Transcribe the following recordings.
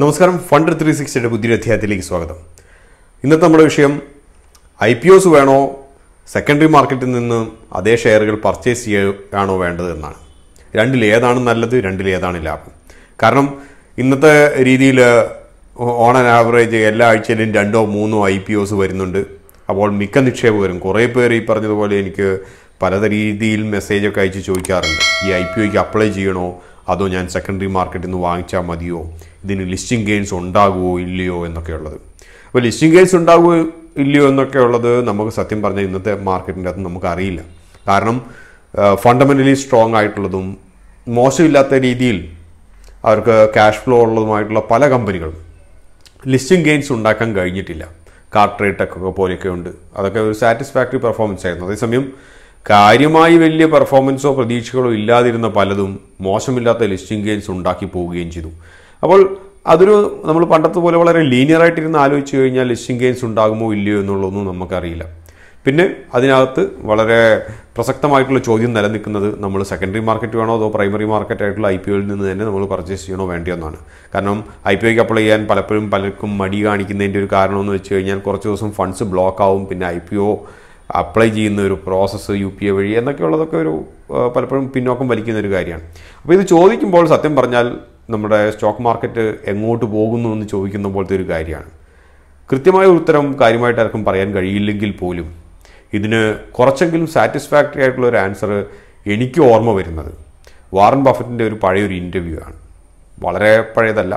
നമസ്കാരം fund three സിക്സ്റ്റിയുടെ പുതിയൊരു അധ്യായത്തിലേക്ക് സ്വാഗതം ഇന്നത്തെ നമ്മുടെ വിഷയം ഐ പി ഒസ് വേണോ സെക്കൻഡറി മാർക്കറ്റിൽ നിന്ന് അതേ ഷെയറുകൾ പർച്ചേസ് ചെയ്യുകയാണോ വേണ്ടത് എന്നാണ് രണ്ടിൽ ഏതാണ് നല്ലത് രണ്ടിൽ ഏതാണ് ലാഭം കാരണം ഇന്നത്തെ രീതിയിൽ ഓൺ ആൻഡ് ആവറേജ് എല്ലാ ആഴ്ചയിലും രണ്ടോ മൂന്നോ ഐ പി ഒസ് വരുന്നുണ്ട് അപ്പോൾ മിക്ക നിക്ഷേപകരും കുറേ പേർ ഈ പറഞ്ഞതുപോലെ എനിക്ക് പല രീതിയിൽ മെസ്സേജൊക്കെ അയച്ച് ചോദിക്കാറുണ്ട് ഈ ഐ പി ഒക്ക് അപ്ലൈ ചെയ്യണോ അതോ ഞാൻ സെക്കൻഡറി മാർക്കറ്റിൽ നിന്ന് വാങ്ങിച്ചാൽ മതിയോ ഇതിന് ലിസ്റ്റിംഗ് ഗെയിൻസ് ഉണ്ടാകുമോ ഇല്ലയോ എന്നൊക്കെ അപ്പോൾ ലിസ്റ്റിംഗ് ഗെയിൻസ് ഉണ്ടാകുമോ ഇല്ലയോ എന്നൊക്കെ ഉള്ളത് നമുക്ക് സത്യം പറഞ്ഞാൽ ഇന്നത്തെ മാർക്കറ്റിൻ്റെ അകത്ത് നമുക്കറിയില്ല കാരണം ഫണ്ടമെൻ്റലി സ്ട്രോങ് ആയിട്ടുള്ളതും മോശമില്ലാത്ത രീതിയിൽ അവർക്ക് ക്യാഷ് ഫ്ലോ ഉള്ളതുമായിട്ടുള്ള പല കമ്പനികളും ലിസ്റ്റിംഗ് ഗെയിൻസ് ഉണ്ടാക്കാൻ കഴിഞ്ഞിട്ടില്ല കാർട്ട് റേറ്റ് പോലെയൊക്കെ ഉണ്ട് അതൊക്കെ ഒരു സാറ്റിസ്ഫാക്ടറി പെർഫോമൻസ് ആയിരുന്നു അതേസമയം കാര്യമായി വലിയ പെർഫോമൻസോ പ്രതീക്ഷകളോ ഇല്ലാതിരുന്ന പലതും മോശമില്ലാത്ത ലിസ്റ്റിംഗ് ഗെയിൻസ് ഉണ്ടാക്കി പോവുകയും ചെയ്തു അപ്പോൾ അതൊരു നമ്മൾ പണ്ടത്തെ പോലെ വളരെ ലീനിയറായിട്ടിരുന്ന് ആലോചിച്ച് കഴിഞ്ഞാൽ ലിസ്റ്റിംഗ് ഗെയിൻസ് ഉണ്ടാകുമോ ഇല്ലയോ എന്നുള്ളതൊന്നും നമുക്കറിയില്ല പിന്നെ അതിനകത്ത് വളരെ പ്രസക്തമായിട്ടുള്ള ചോദ്യം നിലനിൽക്കുന്നത് നമ്മൾ സെക്കൻഡറി മാർക്കറ്റ് വേണോ അതോ പ്രൈമറി മാർക്കറ്റ് ആയിട്ടുള്ള ഐ പി ഒയിൽ നിന്ന് തന്നെ നമ്മൾ പർച്ചേസ് ചെയ്യണോ എന്നാണ് കാരണം ഐ പി ഒക്കെ അപ്ലൈ ചെയ്യാൻ പലപ്പോഴും പലർക്കും മടി കാണിക്കുന്നതിൻ്റെ ഒരു കാരണമെന്ന് വെച്ച് കഴിഞ്ഞാൽ കുറച്ച് ദിവസം ഫണ്ട്സ് ബ്ലോക്ക് ആവും പിന്നെ ഐ പി ഒ അപ്ലൈ ചെയ്യുന്ന ഒരു പ്രോസസ്സ് യു പി എ വഴി എന്നൊക്കെ ഉള്ളതൊക്കെ ഒരു പലപ്പോഴും പിന്നോക്കം വലിക്കുന്ന ഒരു കാര്യമാണ് അപ്പോൾ ഇത് ചോദിക്കുമ്പോൾ സത്യം പറഞ്ഞാൽ നമ്മുടെ സ്റ്റോക്ക് മാർക്കറ്റ് എങ്ങോട്ട് പോകുന്നു എന്ന് ചോദിക്കുന്ന പോലത്തെ ഒരു കാര്യമാണ് കൃത്യമായ ഉത്തരം കാര്യമായിട്ട് ആർക്കും പറയാൻ കഴിയില്ലെങ്കിൽ പോലും ഇതിന് കുറച്ചെങ്കിലും സാറ്റിസ്ഫാക്ടറി ആയിട്ടുള്ള ഒരു ആൻസർ എനിക്ക് ഓർമ്മ വരുന്നത് വാറൻ ബഫറ്റിൻ്റെ ഒരു പഴയൊരു ഇൻ്റർവ്യൂ ആണ് വളരെ പഴയതല്ല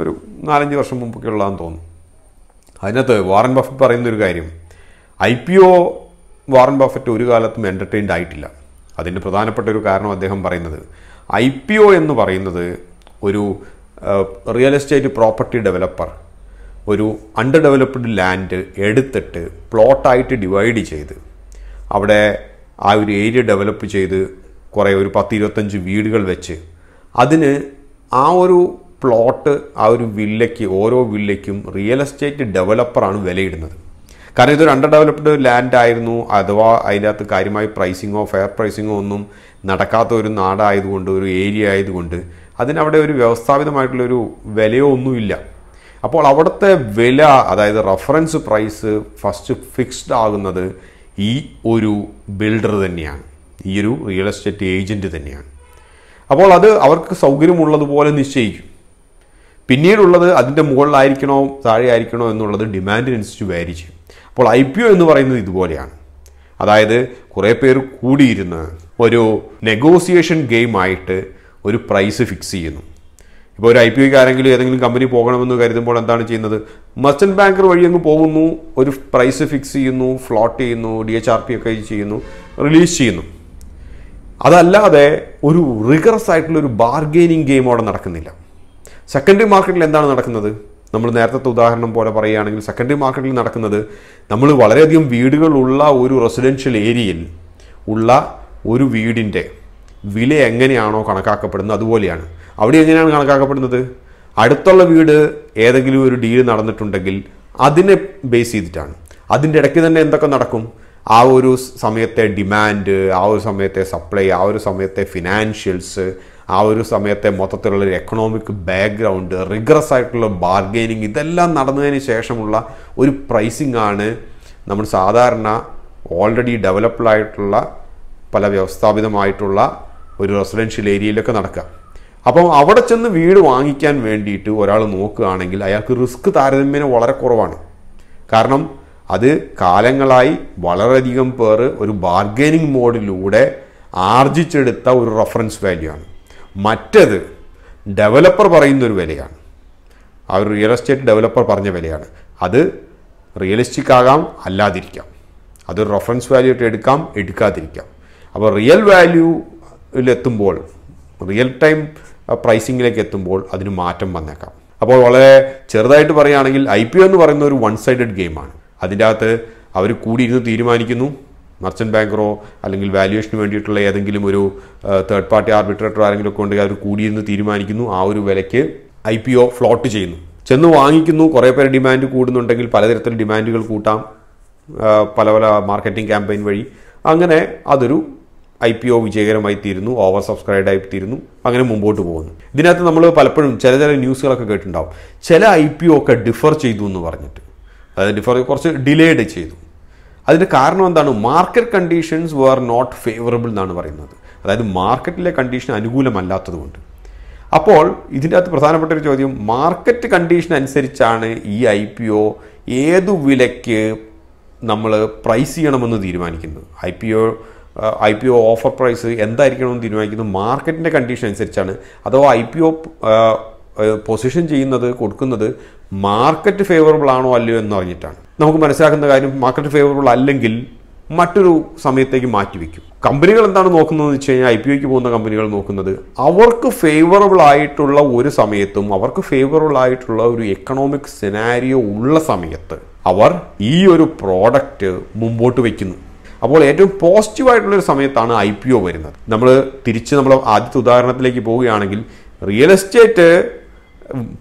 ഒരു നാലഞ്ച് വർഷം മുമ്പൊക്കെ ഉള്ളതാന്ന് തോന്നുന്നു അതിനകത്ത് വാറൻ ബഫറ്റ് പറയുന്നൊരു ഒരു കാര്യം I P O Warren Buffett ഒരു കാലത്തും എൻ്റർടൈൻഡ് ആയിട്ടില്ല അതിൻ്റെ പ്രധാനപ്പെട്ട ഒരു കാരണം അദ്ദേഹം പറയുന്നത് ഐ പി ഒ എന്ന് പറയുന്നത് ഒരു റിയൽ എസ്റ്റേറ്റ് പ്രോപ്പർട്ടി ഡെവലപ്പർ ഒരു അണ്ടർ ഡെവലപ്ഡ് ലാൻഡ് എടുത്തിട്ട് പ്ലോട്ടായിട്ട് ഡിവൈഡ് ചെയ്ത് അവിടെ ആ ഒരു ഏരിയ ഡെവലപ്പ് ചെയ്ത് കുറേ ഒരു പത്ത് ഇരുപത്തഞ്ച് വീടുകൾ വെച്ച് അതിന് ആ ഒരു പ്ലോട്ട് ആ ഒരു വില്ലയ്ക്ക് ഓരോ വില്ലയ്ക്കും റിയൽ എസ്റ്റേറ്റ് ഡെവലപ്പറാണ് വിലയിടുന്നത് കാരണം ഇതൊരു അണ്ടർ ഡെവലപ്ഡ് ലാൻഡ് ആയിരുന്നു അഥവാ അതിനകത്ത് കാര്യമായി പ്രൈസിങ്ങോ ഫെയർ പ്രൈസിങ്ങോ ഒന്നും നടക്കാത്ത ഒരു നാടായതുകൊണ്ട് ഒരു ഏരിയ ആയതുകൊണ്ട് അതിനവിടെ ഒരു വ്യവസ്ഥാപിതമായിട്ടുള്ളൊരു വിലയോ ഒന്നുമില്ല അപ്പോൾ അവിടുത്തെ വില അതായത് റഫറൻസ് പ്രൈസ് ഫസ്റ്റ് ഫിക്സ്ഡ് ആകുന്നത് ഈ ഒരു ബിൽഡർ തന്നെയാണ് ഈ ഒരു റിയൽ എസ്റ്റേറ്റ് ഏജൻറ്റ് തന്നെയാണ് അപ്പോൾ അത് അവർക്ക് സൗകര്യമുള്ളതുപോലെ നിശ്ചയിക്കും പിന്നീടുള്ളത് അതിൻ്റെ മുകളിലായിരിക്കണോ ആയിരിക്കണോ എന്നുള്ളത് ഡിമാൻഡിനനുസരിച്ച് വാരി ചെയ്യും അപ്പോൾ ഐ പി ഒ എന്ന് പറയുന്നത് ഇതുപോലെയാണ് അതായത് കുറേ പേർ കൂടിയിരുന്ന് ഒരു നെഗോസിയേഷൻ ഗെയിമായിട്ട് ഒരു പ്രൈസ് ഫിക്സ് ചെയ്യുന്നു ഇപ്പോൾ ഒരു ഐ പി ഒക്കെ ആരെങ്കിലും ഏതെങ്കിലും കമ്പനി പോകണമെന്ന് കരുതുമ്പോൾ എന്താണ് ചെയ്യുന്നത് മർച്ചൻറ്റ് ബാങ്കർ വഴി അങ്ങ് പോകുന്നു ഒരു പ്രൈസ് ഫിക്സ് ചെയ്യുന്നു ഫ്ലോട്ട് ചെയ്യുന്നു ഡി എച്ച് ആർ പി ഒക്കെ ചെയ്യുന്നു റിലീസ് ചെയ്യുന്നു അതല്ലാതെ ഒരു റിഗറസ് ആയിട്ടുള്ള ഒരു ബാർഗെയിനിങ് ഗെയിം അവിടെ നടക്കുന്നില്ല സെക്കൻഡറി മാർക്കറ്റിൽ എന്താണ് നടക്കുന്നത് നമ്മൾ നേരത്തെ ഉദാഹരണം പോലെ പറയുകയാണെങ്കിൽ സെക്കൻഡറി മാർക്കറ്റിൽ നടക്കുന്നത് നമ്മൾ വളരെയധികം വീടുകളുള്ള ഒരു റെസിഡൻഷ്യൽ ഏരിയയിൽ ഉള്ള ഒരു വീടിൻ്റെ വില എങ്ങനെയാണോ കണക്കാക്കപ്പെടുന്നത് അതുപോലെയാണ് അവിടെ എങ്ങനെയാണ് കണക്കാക്കപ്പെടുന്നത് അടുത്തുള്ള വീട് ഏതെങ്കിലും ഒരു ഡീല് നടന്നിട്ടുണ്ടെങ്കിൽ അതിനെ ബേസ് ചെയ്തിട്ടാണ് അതിൻ്റെ ഇടയ്ക്ക് തന്നെ എന്തൊക്കെ നടക്കും ആ ഒരു സമയത്തെ ഡിമാൻഡ് ആ ഒരു സമയത്തെ സപ്ലൈ ആ ഒരു സമയത്തെ ഫിനാൻഷ്യൽസ് ആ ഒരു സമയത്തെ മൊത്തത്തിലുള്ള ഒരു എക്കണോമിക് ബാക്ക്ഗ്രൗണ്ട് റിഗ്രസ് ആയിട്ടുള്ള ബാർഗെയിനിങ് ഇതെല്ലാം നടന്നതിന് ശേഷമുള്ള ഒരു പ്രൈസിങ് ആണ് നമ്മൾ സാധാരണ ഓൾറെഡി ഡെവലപ്ഡായിട്ടുള്ള പല വ്യവസ്ഥാപിതമായിട്ടുള്ള ഒരു റെസിഡൻഷ്യൽ ഏരിയയിലൊക്കെ നടക്കുക അപ്പം അവിടെ ചെന്ന് വീട് വാങ്ങിക്കാൻ വേണ്ടിയിട്ട് ഒരാൾ നോക്കുകയാണെങ്കിൽ അയാൾക്ക് റിസ്ക് താരതമ്യേന വളരെ കുറവാണ് കാരണം അത് കാലങ്ങളായി വളരെയധികം പേർ ഒരു ബാർഗെയിനിങ് മോഡിലൂടെ ആർജിച്ചെടുത്ത ഒരു റെഫറൻസ് വാല്യൂ ആണ് മറ്റത് ഡെവലപ്പർ പറയുന്ന ഒരു വിലയാണ് ആ ഒരു റിയൽ എസ്റ്റേറ്റ് ഡെവലപ്പർ പറഞ്ഞ വിലയാണ് അത് റിയലിസ്റ്റിക് ആകാം അല്ലാതിരിക്കാം അതൊരു റെഫറൻസ് വാല്യൂ ആയിട്ട് എടുക്കാം എടുക്കാതിരിക്കാം അപ്പോൾ റിയൽ വാല്യൂലെത്തുമ്പോൾ റിയൽ ടൈം പ്രൈസിങ്ങിലേക്ക് എത്തുമ്പോൾ അതിന് മാറ്റം വന്നേക്കാം അപ്പോൾ വളരെ ചെറുതായിട്ട് പറയുകയാണെങ്കിൽ ഐ പി ഒ എന്ന് പറയുന്ന ഒരു വൺ സൈഡഡ് ഗെയിമാണ് അതിൻ്റെ അകത്ത് അവർ കൂടിയിരുന്ന് തീരുമാനിക്കുന്നു മർച്ചൻറ്റ് ബാങ്കറോ അല്ലെങ്കിൽ വാല്യുവേഷന് വേണ്ടിയിട്ടുള്ള ഏതെങ്കിലും ഒരു തേർഡ് പാർട്ടി ആർബിട്രേറ്ററോ ആരെങ്കിലും ഒക്കെ ഉണ്ടെങ്കിൽ അവർ കൂടിയിരുന്ന് തീരുമാനിക്കുന്നു ആ ഒരു വിലയ്ക്ക് ഐ പി ഒ ഫ്ലോട്ട് ചെയ്യുന്നു ചെന്ന് വാങ്ങിക്കുന്നു കുറേ പേര് ഡിമാൻഡ് കൂടുന്നുണ്ടെങ്കിൽ പലതരത്തിൽ ഡിമാൻഡുകൾ കൂട്ടാം പല പല മാർക്കറ്റിംഗ് ക്യാമ്പയിൻ വഴി അങ്ങനെ അതൊരു ഐ പി ഒ വിജയകരമായി തീരുന്നു ഓവർ സബ്സ്ക്രൈബ് ആയി തീരുന്നു അങ്ങനെ മുമ്പോട്ട് പോകുന്നു ഇതിനകത്ത് നമ്മൾ പലപ്പോഴും ചില ചില ന്യൂസുകളൊക്കെ കേട്ടിട്ടുണ്ടാവും ചില ഐ പി ഒ ഒക്കെ ഡിഫർ ചെയ്തു എന്ന് പറഞ്ഞിട്ട് അതായത് ഡിഫർ കുറച്ച് ഡിലേഡ് ചെയ്തു അതിൻ്റെ കാരണം എന്താണ് market conditions were not favourable എന്നാണ് പറയുന്നത് അതായത് മാർക്കറ്റിലെ കണ്ടീഷൻ അനുകൂലമല്ലാത്തതുകൊണ്ട് അപ്പോൾ ഇതിൻ്റെ അകത്ത് പ്രധാനപ്പെട്ട ഒരു ചോദ്യം മാർക്കറ്റ് കണ്ടീഷൻ അനുസരിച്ചാണ് ഈ ഐ പി ഒ ഏതു വിലയ്ക്ക് നമ്മൾ പ്രൈസ് ചെയ്യണമെന്ന് തീരുമാനിക്കുന്നത് I P O I P O offer price എന്തായിരിക്കണമെന്ന് തീരുമാനിക്കുന്നത് മാർക്കറ്റിൻ്റെ കണ്ടീഷൻ അനുസരിച്ചാണ് അതോ ഐ പി ഒ പൊസിഷൻ ചെയ്യുന്നത് കൊടുക്കുന്നത് മാർക്കറ്റ് ഫേവറബിൾ ആണോ അല്ലയോ എന്ന് എന്നറിഞ്ഞിട്ടാണ് നമുക്ക് മനസ്സിലാക്കുന്ന കാര്യം മാർക്കറ്റ് ഫേവറബിൾ അല്ലെങ്കിൽ മറ്റൊരു സമയത്തേക്ക് മാറ്റിവെക്കും കമ്പനികൾ എന്താണ് നോക്കുന്നത് വെച്ച് കഴിഞ്ഞാൽ ഐ പി ഒക്ക് പോകുന്ന കമ്പനികൾ നോക്കുന്നത് അവർക്ക് ഫേവറബിൾ ആയിട്ടുള്ള ഒരു സമയത്തും അവർക്ക് ഫേവറബിൾ ആയിട്ടുള്ള ഒരു എക്കണോമിക് സിനാരിയോ ഉള്ള സമയത്ത് അവർ ഈ ഒരു പ്രോഡക്റ്റ് മുമ്പോട്ട് വയ്ക്കുന്നു അപ്പോൾ ഏറ്റവും ഒരു സമയത്താണ് ഐ പി ഒ വരുന്നത് നമ്മൾ തിരിച്ച് നമ്മൾ ആദ്യത്തെ ഉദാഹരണത്തിലേക്ക് പോവുകയാണെങ്കിൽ റിയൽ എസ്റ്റേറ്റ്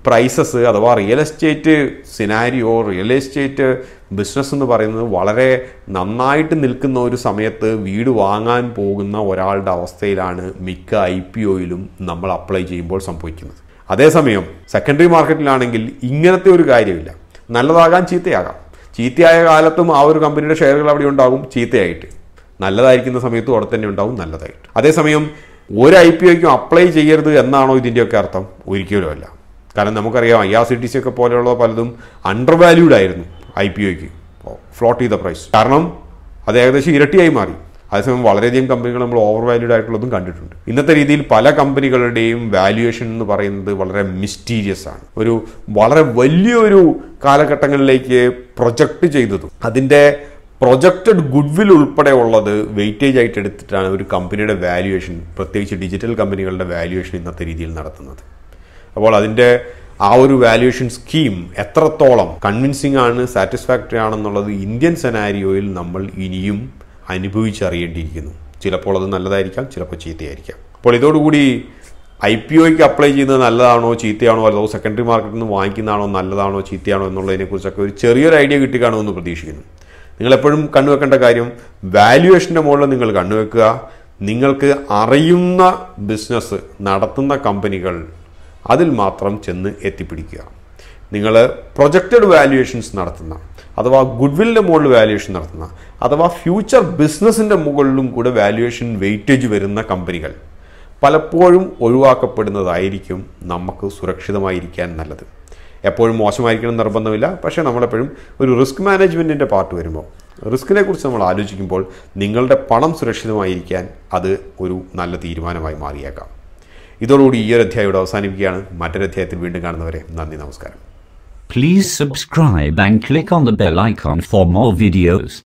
പ്രൈസസ് അഥവാ real estate scenario real estate business എന്ന് പറയുന്നത് വളരെ നന്നായിട്ട് നിൽക്കുന്ന ഒരു സമയത്ത് വീട് വാങ്ങാൻ പോകുന്ന ഒരാളുടെ അവസ്ഥയിലാണ് മിക്ക ഐ പി ഒയിലും നമ്മൾ അപ്ലൈ ചെയ്യുമ്പോൾ സംഭവിക്കുന്നത് അതേസമയം സെക്കൻഡറി മാർക്കറ്റിലാണെങ്കിൽ ഇങ്ങനത്തെ ഒരു കാര്യമില്ല നല്ലതാകാം ചീത്തയാകാം ചീത്തയായ കാലത്തും ആ ഒരു കമ്പനിയുടെ ഷെയറുകൾ അവിടെ ഉണ്ടാകും ചീത്തയായിട്ട് നല്ലതായിരിക്കുന്ന സമയത്തും അവിടെ തന്നെ ഉണ്ടാവും നല്ലതായിട്ട് അതേസമയം ഒരു ഐ പി ഒക്കും അപ്ലൈ ചെയ്യരുത് എന്നാണോ ഇതിൻ്റെയൊക്കെ അർത്ഥം അല്ല കാരണം നമുക്കറിയാം I R C T C ഒക്കെ പോലെയുള്ള പലതും അണ്ടർ വാല്യൂഡ് ആയിരുന്നു ഐ പി ഒക്ക് ഫ്ലോട്ട് ചെയ്ത പ്രൈസ് കാരണം അത് ഏകദേശം ഇരട്ടിയായി മാറി അതേസമയം വളരെയധികം കമ്പനികൾ നമ്മൾ ഓവർ വാല്യൂഡ് ആയിട്ടുള്ളതും കണ്ടിട്ടുണ്ട് ഇന്നത്തെ രീതിയിൽ പല കമ്പനികളുടെയും വാല്യുവേഷൻ എന്ന് പറയുന്നത് വളരെ മിസ്റ്റീരിയസ് ആണ് ഒരു വളരെ വലിയൊരു കാലഘട്ടങ്ങളിലേക്ക് പ്രൊജക്റ്റ് ചെയ്തതും അതിൻ്റെ പ്രൊജക്റ്റഡ് ഗുഡ്വിൽ ഉൾപ്പെടെ ഉള്ളത് വെയിറ്റേജ് ആയിട്ട് എടുത്തിട്ടാണ് ഒരു കമ്പനിയുടെ വാല്യുവേഷൻ പ്രത്യേകിച്ച് ഡിജിറ്റൽ കമ്പനികളുടെ വാല്യുവേഷൻ ഇന്നത്തെ രീതിയിൽ നടത്തുന്നത് അപ്പോൾ അതിൻ്റെ ആ ഒരു വാല്യുവേഷൻ സ്കീം എത്രത്തോളം കൺവിൻസിംഗ് ആണ് സാറ്റിസ്ഫാക്ടറി ആണെന്നുള്ളത് ഇന്ത്യൻ സെനാരിയോയിൽ നമ്മൾ ഇനിയും അനുഭവിച്ചറിയേണ്ടിയിരിക്കുന്നു ചിലപ്പോൾ അത് നല്ലതായിരിക്കാം ചിലപ്പോൾ ചീത്തയായിരിക്കാം അപ്പോൾ ഇതോടുകൂടി ഐ പി ഒയ്ക്ക് അപ്ലൈ ചെയ്യുന്നത് നല്ലതാണോ ചീത്തയാണോ അതോ സെക്കൻഡറി മാർക്കറ്റിൽ നിന്ന് വാങ്ങിക്കുന്നതാണോ നല്ലതാണോ ചീത്തയാണോ എന്നുള്ളതിനെക്കുറിച്ചൊക്കെ ഒരു ചെറിയൊരു ഐഡിയ കിട്ടിക്കാണുമെന്ന് പ്രതീക്ഷിക്കുന്നു നിങ്ങളെപ്പോഴും കണ്ണുവെക്കേണ്ട കാര്യം വാല്യുവേഷൻ്റെ മുകളിൽ നിങ്ങൾ കണ്ണുവെക്കുക നിങ്ങൾക്ക് അറിയുന്ന ബിസിനസ് നടത്തുന്ന കമ്പനികൾ അതിൽ മാത്രം ചെന്ന് എത്തിപ്പിടിക്കുക നിങ്ങൾ പ്രൊജക്റ്റഡ് വാല്യുവേഷൻസ് നടത്തുന്ന അഥവാ ഗുഡ്വില്ലിൻ്റെ മുകളിൽ വാല്യുവേഷൻ നടത്തുന്ന അഥവാ ഫ്യൂച്ചർ ബിസിനസ്സിൻ്റെ മുകളിലും കൂടെ വാല്യുവേഷൻ വെയിറ്റേജ് വരുന്ന കമ്പനികൾ പലപ്പോഴും ഒഴിവാക്കപ്പെടുന്നതായിരിക്കും നമുക്ക് സുരക്ഷിതമായിരിക്കാൻ നല്ലത് എപ്പോഴും മോശമായിരിക്കണം നിർബന്ധമില്ല പക്ഷേ നമ്മളെപ്പോഴും ഒരു റിസ്ക് മാനേജ്മെൻറ്റിൻ്റെ പാർട്ട് വരുമ്പോൾ റിസ്കിനെ കുറിച്ച് നമ്മൾ ആലോചിക്കുമ്പോൾ നിങ്ങളുടെ പണം സുരക്ഷിതമായിരിക്കാൻ അത് ഒരു നല്ല തീരുമാനമായി മാറിയേക്കാം ഇതോടുകൂടി ഈ ഒരു അധ്യായം ഇവിടെ അവസാനിപ്പിക്കുകയാണ് മറ്റൊരു അധ്യായത്തിൽ വീണ്ടും കാണുന്നവരെ നന്ദി നമസ്കാരം Please and click on the bell icon for more videos.